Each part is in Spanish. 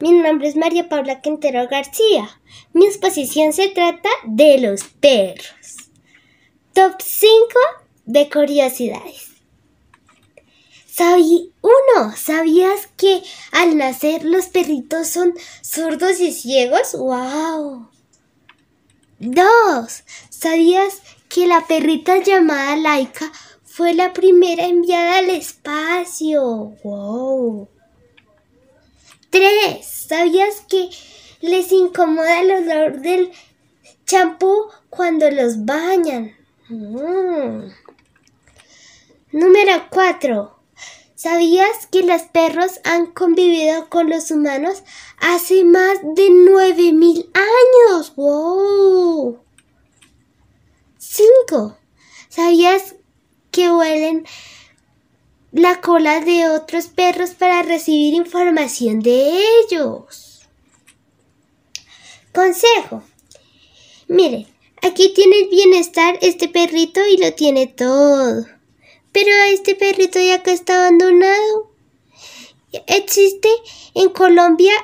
Mi nombre es María Paula Quintero García. Mi exposición se trata de los perros. Top 5 de curiosidades. Sabí, uno, ¿sabías que al nacer los perritos son sordos y ciegos? ¡Wow! Dos, ¿sabías que la perrita llamada Laika fue la primera enviada al espacio? ¡Wow! 3. ¿Sabías que les incomoda el olor del champú cuando los bañan? Mm. Número 4. ¿Sabías que los perros han convivido con los humanos hace más de 9000 años? ¡Wow! 5. ¿Sabías que huelen la cola de otros perros para recibir información de ellos. Consejo. Miren, aquí tiene el bienestar este perrito y lo tiene todo. Pero este perrito ya que está abandonado. Existe en Colombia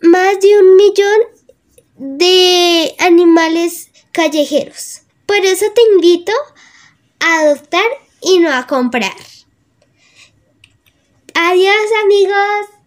más de un millón de animales callejeros. Por eso te invito a adoptar y no a comprar. Adiós amigos.